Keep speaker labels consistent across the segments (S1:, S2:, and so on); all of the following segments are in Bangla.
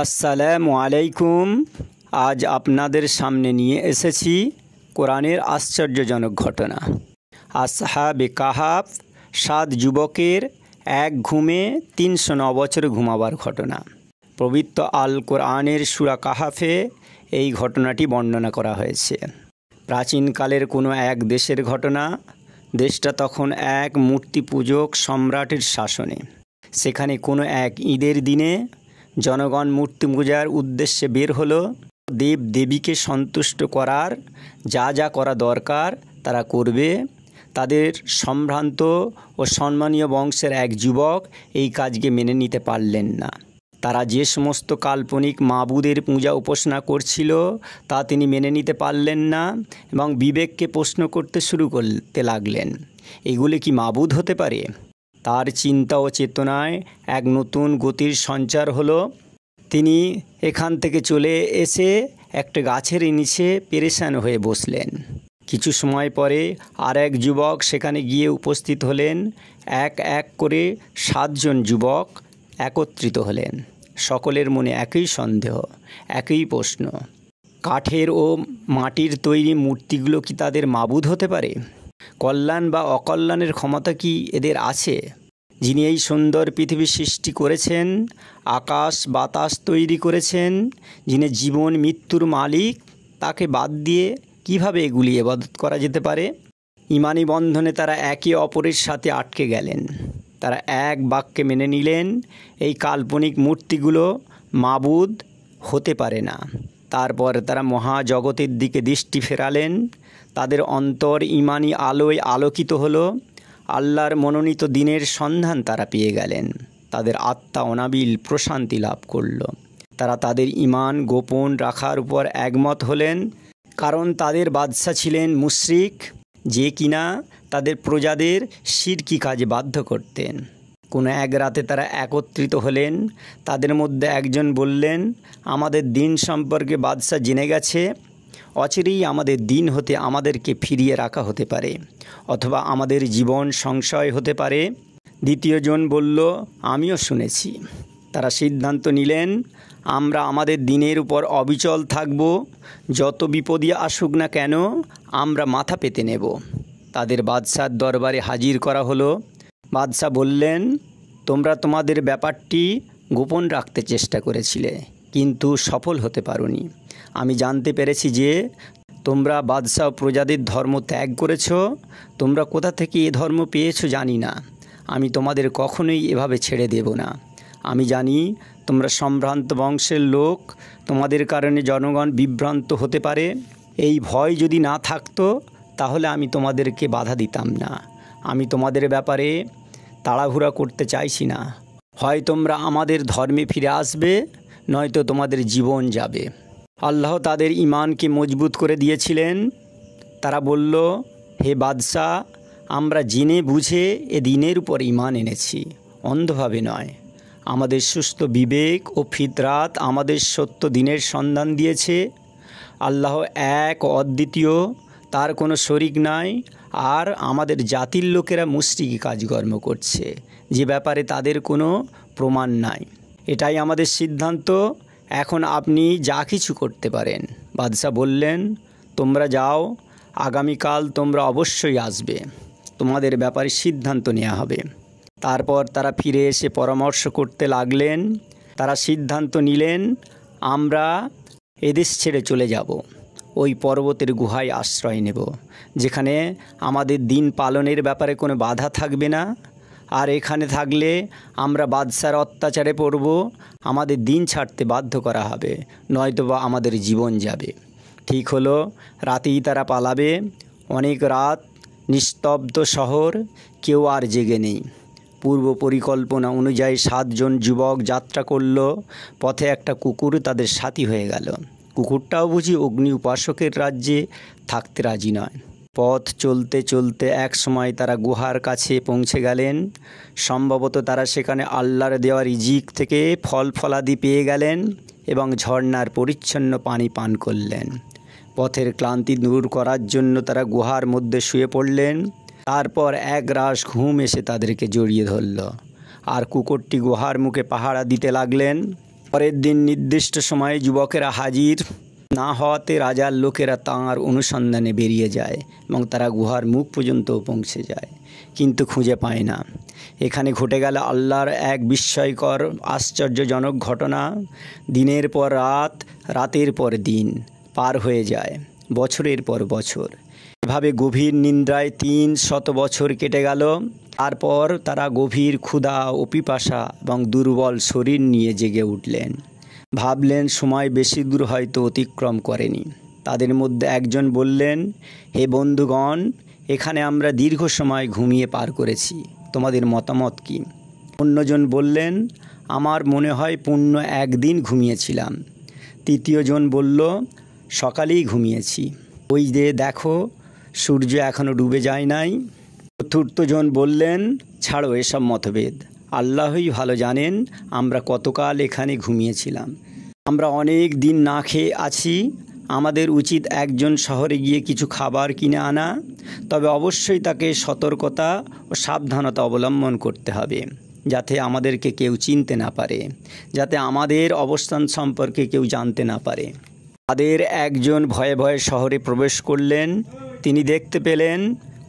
S1: আসসালামু আলাইকুম আজ আপনাদের সামনে নিয়ে এসেছি কোরআনের আশ্চর্যজনক ঘটনা আসহা কাহাফ সাত যুবকের এক ঘুমে তিনশো নবছর বছর ঘুমাবার ঘটনা পবিত্র আল কোরআনের সুরা কাহাফে এই ঘটনাটি বর্ণনা করা হয়েছে প্রাচীনকালের কোনো এক দেশের ঘটনা দেশটা তখন এক মূর্তি পূজক সম্রাটের শাসনে সেখানে কোনো এক ঈদের দিনে জনগণ মূর্তি পূজার উদ্দেশ্যে বের হলো দেব দেবীকে সন্তুষ্ট করার যা যা করা দরকার তারা করবে তাদের সম্ভ্রান্ত ও সম্মানীয় বংশের এক যুবক এই কাজকে মেনে নিতে পারলেন না তারা যে সমস্ত কাল্পনিক মাবুদের পূজা উপাসনা করছিল তা তিনি মেনে নিতে পারলেন না এবং বিবেককে প্রশ্ন করতে শুরু করতে লাগলেন এগুলি কি মাবুদ হতে পারে তার চিন্তা ও চেতনায় এক নতুন গতির সঞ্চার হলো তিনি এখান থেকে চলে এসে একটা গাছের নিচে পেরেশান হয়ে বসলেন কিছু সময় পরে আর এক যুবক সেখানে গিয়ে উপস্থিত হলেন এক এক করে সাতজন যুবক একত্রিত হলেন সকলের মনে একই সন্দেহ একই প্রশ্ন কাঠের ও মাটির তৈরি মূর্তিগুলো কি তাদের মাবুদ হতে পারে কল্যাণ বা অকল্যাণের ক্ষমতা কি এদের আছে যিনি এই সুন্দর পৃথিবী সৃষ্টি করেছেন আকাশ বাতাস তৈরি করেছেন যিনি জীবন মৃত্যুর মালিক তাকে বাদ দিয়ে কিভাবে এগুলি এবাদত করা যেতে পারে ইমানি বন্ধনে তারা একে অপরের সাথে আটকে গেলেন তারা এক বাক্যে মেনে নিলেন এই কাল্পনিক মূর্তিগুলো মাবুদ হতে পারে না তারপর তারা মহাজগতের দিকে দৃষ্টি ফেরালেন তাদের অন্তর ইমানি আলোয় আলোকিত হল আল্লাহর মনোনীত দিনের সন্ধান তারা পেয়ে গেলেন তাদের আত্মা অনাবিল প্রশান্তি লাভ করল তারা তাদের ইমান গোপন রাখার উপর একমত হলেন কারণ তাদের বাদশাহ ছিলেন মুশ্রিক যে কিনা তাদের প্রজাদের শিরকি কাজে বাধ্য করতেন কোনো এক রাতে তারা একত্রিত হলেন তাদের মধ্যে একজন বললেন আমাদের দিন সম্পর্কে বাদশাহ জেনে গেছে অচিরেই আমাদের দিন হতে আমাদেরকে ফিরিয়ে রাখা হতে পারে অথবা আমাদের জীবন সংশয় হতে পারে দ্বিতীয়জন বলল আমিও শুনেছি তারা সিদ্ধান্ত নিলেন আমরা আমাদের দিনের উপর অবিচল থাকব যত বিপদই আসুক না কেন আমরা মাথা পেতে নেব তাদের বাদশার দরবারে হাজির করা হলো বাদশাহ বললেন তোমরা তোমাদের ব্যাপারটি গোপন রাখতে চেষ্টা করেছিলে কিন্তু সফল হতে পারোনি আমি জানতে পেরেছি যে তোমরা বাদশাহ প্রজাদের ধর্ম ত্যাগ করেছ তোমরা কোথা থেকে এ ধর্ম পেয়েছ জানি না আমি তোমাদের কখনোই এভাবে ছেড়ে দেব না আমি জানি তোমরা সম্ভ্রান্ত বংশের লোক তোমাদের কারণে জনগণ বিভ্রান্ত হতে পারে এই ভয় যদি না থাকতো তাহলে আমি তোমাদেরকে বাধা দিতাম না আমি তোমাদের ব্যাপারে তাড়াহুড়া করতে চাইছি না হয় তোমরা আমাদের ধর্মে ফিরে আসবে নয়তো তোমাদের জীবন যাবে আল্লাহ তাদের ইমানকে মজবুত করে দিয়েছিলেন তারা বলল হে বাদশাহ আমরা জেনে বুঝে এ দিনের উপর ইমান এনেছি অন্ধভাবে নয় আমাদের সুস্থ বিবেক ও ফিতরাত আমাদের সত্য দিনের সন্ধান দিয়েছে আল্লাহ এক অদ্বিতীয় তার কোনো শরিক নাই আর আমাদের জাতির লোকেরা মুষ্টিকে কাজকর্ম করছে যে ব্যাপারে তাদের কোনো প্রমাণ নাই এটাই আমাদের সিদ্ধান্ত এখন আপনি যা কিছু করতে পারেন বাদশাহ বললেন তোমরা যাও আগামীকাল তোমরা অবশ্যই আসবে তোমাদের ব্যাপারে সিদ্ধান্ত নেওয়া হবে তারপর তারা ফিরে এসে পরামর্শ করতে লাগলেন তারা সিদ্ধান্ত নিলেন আমরা এদেশ ছেড়ে চলে যাব ওই পর্বতের গুহায় আশ্রয় নেব যেখানে আমাদের দিন পালনের ব্যাপারে কোনো বাধা থাকবে না আর এখানে থাকলে আমরা বাদশার অত্যাচারে পড়ব আমাদের দিন ছাড়তে বাধ্য করা হবে নয়তো বা আমাদের জীবন যাবে ঠিক হলো রাতেই তারা পালাবে অনেক রাত নিস্তব্ধ শহর কেউ আর জেগে নেই পূর্ব পরিকল্পনা অনুযায়ী সাতজন যুবক যাত্রা করল পথে একটা কুকুর তাদের সাথী হয়ে গেল কুকুরটাও বুঝি অগ্নি উপাসকের রাজ্যে থাকতে রাজি নয় পথ চলতে চলতে এক সময় তারা গুহার কাছে পৌঁছে গেলেন সম্ভবত তারা সেখানে আল্লাহর দেওয়ার ইজিক থেকে ফল ফলাদি পেয়ে গেলেন এবং ঝর্নার পরিচ্ছন্ন পানি পান করলেন পথের ক্লান্তি দূর করার জন্য তারা গুহার মধ্যে শুয়ে পড়লেন তারপর এক রাস ঘুম এসে তাদেরকে জড়িয়ে ধরল আর কুকুরটি গুহার মুখে পাহাড়া দিতে লাগলেন পরের দিন নির্দিষ্ট সময়ে যুবকেরা হাজির না হওয়াতে রাজার লোকেরা তাঁর অনুসন্ধানে বেরিয়ে যায় এবং তারা গুহার মুখ পর্যন্ত পৌঁছে যায় কিন্তু খুঁজে পায় না এখানে ঘটে গেল আল্লাহর এক বিস্ময়কর আশ্চর্যজনক ঘটনা দিনের পর রাত রাতের পর দিন পার হয়ে যায় বছরের পর বছর এভাবে গভীর নিন্দ্রায় তিন শত বছর কেটে গেল তারপর তারা গভীর ক্ষুধা ও পিপাসা এবং দুর্বল শরীর নিয়ে জেগে উঠলেন ভাবলেন সময় বেশি দূর হয়তো অতিক্রম করেনি তাদের মধ্যে একজন বললেন হে বন্ধুগণ এখানে আমরা দীর্ঘ সময় ঘুমিয়ে পার করেছি তোমাদের মতামত কি অন্যজন বললেন আমার মনে হয় পূর্ণ একদিন ঘুমিয়েছিলাম তৃতীয়জন বলল সকালেই ঘুমিয়েছি ওই যে দেখো সূর্য এখনও ডুবে যায় নাই চতুর্থজন বললেন ছাড়ো এসব মতভেদ আল্লাহই ভালো জানেন আমরা কতকাল এখানে ঘুমিয়েছিলাম আমরা অনেক দিন না খেয়ে আছি আমাদের উচিত একজন শহরে গিয়ে কিছু খাবার কিনে আনা তবে অবশ্যই তাকে সতর্কতা ও সাবধানতা অবলম্বন করতে হবে যাতে আমাদেরকে কেউ চিনতে না পারে যাতে আমাদের অবস্থান সম্পর্কে কেউ জানতে না পারে তাদের একজন ভয়ে ভয়ে শহরে প্রবেশ করলেন তিনি দেখতে পেলেন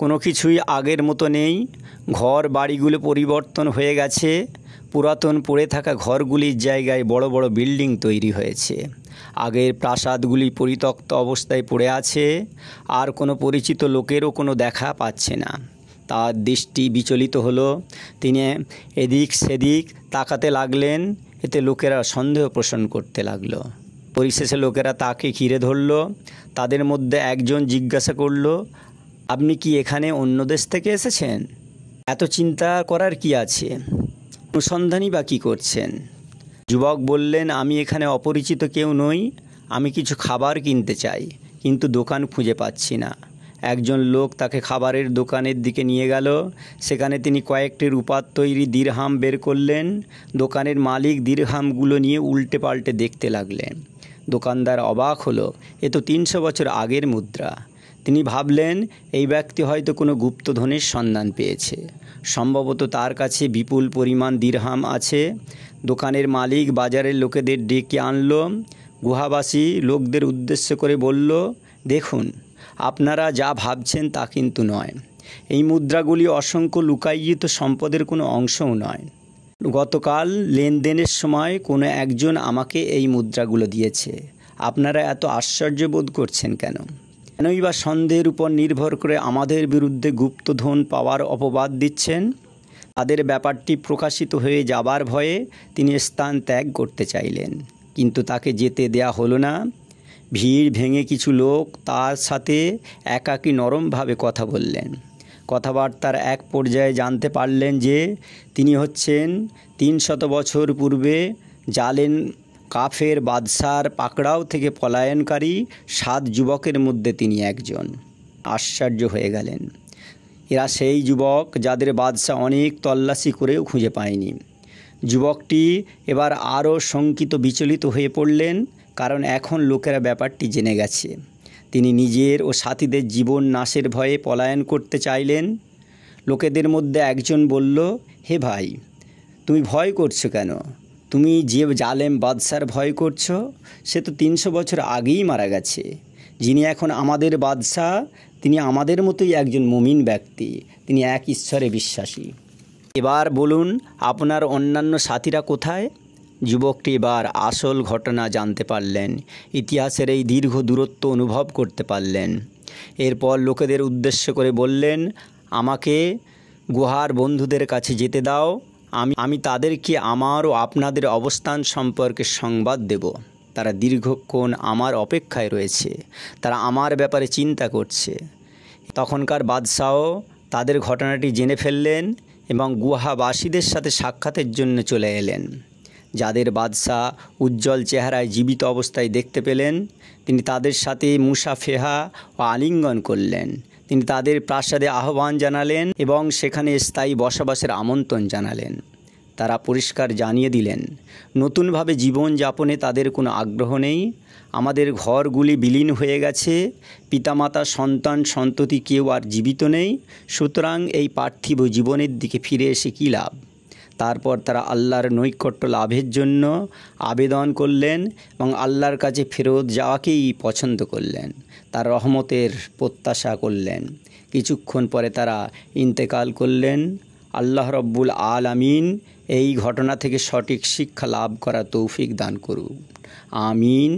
S1: কোনো কিছুই আগের মতো নেই ঘর বাড়িগুলো পরিবর্তন হয়ে গেছে পুরাতন পড়ে থাকা ঘরগুলির জায়গায় বড় বড় বিল্ডিং তৈরি হয়েছে আগের প্রাসাদগুলি পরিত্যক্ত অবস্থায় পড়ে আছে আর কোনো পরিচিত লোকেরও কোনো দেখা পাচ্ছে না তার দৃষ্টি বিচলিত হলো তিনি এদিক সেদিক তাকাতে লাগলেন এতে লোকেরা সন্দেহ পোষণ করতে লাগলো পরিশেষে লোকেরা তাকে ঘিরে ধরল তাদের মধ্যে একজন জিজ্ঞাসা করল আপনি কি এখানে অন্য দেশ থেকে এসেছেন এত চিন্তা করার কি আছে অনুসন্ধানই বা কী করছেন যুবক বললেন আমি এখানে অপরিচিত কেউ নই আমি কিছু খাবার কিনতে চাই কিন্তু দোকান খুঁজে পাচ্ছি না একজন লোক তাকে খাবারের দোকানের দিকে নিয়ে গেল সেখানে তিনি কয়েকটি রূপার তৈরি দীরহাম বের করলেন দোকানের মালিক দীরহামগুলো নিয়ে উল্টে পাল্টে দেখতে লাগলেন দোকানদার অবাক হলো এ তো তিনশো বছর আগের মুদ্রা তিনি ভাবলেন এই ব্যক্তি হয়তো কোনো গুপ্তধনের সন্ধান পেয়েছে সম্ভবত তার কাছে বিপুল পরিমাণ দীর্হাম আছে দোকানের মালিক বাজারের লোকেদের ডেকে আনল গুহাবাসী লোকদের উদ্দেশ্য করে বলল দেখুন আপনারা যা ভাবছেন তা কিন্তু নয় এই মুদ্রাগুলি অসংখ্য লুকায়িত সম্পদের কোনো অংশও নয় গতকাল লেনদেনের সময় কোনো একজন আমাকে এই মুদ্রাগুলো দিয়েছে আপনারা এত আশ্চর্য বোধ করছেন কেন কেনই বা সন্দেহের উপর নির্ভর করে আমাদের বিরুদ্ধে গুপ্তধন পাওয়ার অপবাদ দিচ্ছেন তাদের ব্যাপারটি প্রকাশিত হয়ে যাবার ভয়ে তিনি স্থান ত্যাগ করতে চাইলেন কিন্তু তাকে যেতে দেয়া হলো না ভিড় ভেঙে কিছু লোক তার সাথে একাকী নরমভাবে কথা বললেন কথাবার্তার এক পর্যায়ে জানতে পারলেন যে তিনি হচ্ছেন তিন শত বছর পূর্বে জালেন কাফের বাদশার পাকড়াও থেকে পলায়নকারী সাত যুবকের মধ্যে তিনি একজন আশ্চর্য হয়ে গেলেন এরা সেই যুবক যাদের বাদশাহ অনেক তল্লাশি করেও খুঁজে পায়নি যুবকটি এবার আরও শঙ্কিত বিচলিত হয়ে পড়লেন কারণ এখন লোকেরা ব্যাপারটি জেনে গেছে তিনি নিজের ও সাথীদের জীবন নাশের ভয়ে পলায়ন করতে চাইলেন লোকেদের মধ্যে একজন বলল হে ভাই তুমি ভয় করছো কেন তুমি যে জালেম বাদশার ভয় করছো সে তো তিনশো বছর আগেই মারা গেছে যিনি এখন আমাদের বাদশাহ তিনি আমাদের মতোই একজন মুমিন ব্যক্তি তিনি এক ঈশ্বরে বিশ্বাসী এবার বলুন আপনার অন্যান্য সাথীরা কোথায় যুবকটি এবার আসল ঘটনা জানতে পারলেন ইতিহাসের এই দীর্ঘ দূরত্ব অনুভব করতে পারলেন এরপর লোকেদের উদ্দেশ্য করে বললেন আমাকে গুহার বন্ধুদের কাছে যেতে দাও আমি আমি তাদেরকে আমার ও আপনাদের অবস্থান সম্পর্কে সংবাদ দেব তারা দীর্ঘক্ষণ আমার অপেক্ষায় রয়েছে তারা আমার ব্যাপারে চিন্তা করছে তখনকার বাদশাহ তাদের ঘটনাটি জেনে ফেললেন এবং গুহাবাসীদের সাথে সাক্ষাতের জন্য চলে এলেন যাদের বাদশাহ উজ্জ্বল চেহারায় জীবিত অবস্থায় দেখতে পেলেন তিনি তাদের সাথে মুসাফেহা ও আলিঙ্গন করলেন তিনি তাদের প্রাসাদে আহ্বান জানালেন এবং সেখানে স্থায়ী বসবাসের আমন্ত্রণ জানালেন তারা পরিষ্কার জানিয়ে দিলেন নতুনভাবে জীবন যাপনে তাদের কোনো আগ্রহ নেই আমাদের ঘরগুলি বিলীন হয়ে গেছে পিতামাতা সন্তান সন্ততি কেউ আর জীবিত নেই সুতরাং এই পার্থিব জীবনের দিকে ফিরে এসে কী লাভ তারপর তারা আল্লাহর নৈকট্য লাভের জন্য আবেদন করলেন এবং আল্লাহর কাছে ফেরত যাওয়াকেই পছন্দ করলেন তার রহমতের প্রত্যাশা করলেন কিছুক্ষণ পরে তারা ইন্তেকাল করলেন আল্লাহ রব্বুল আল আমিন এই ঘটনা থেকে সঠিক শিক্ষা লাভ করা তৌফিক দান করুক আমিন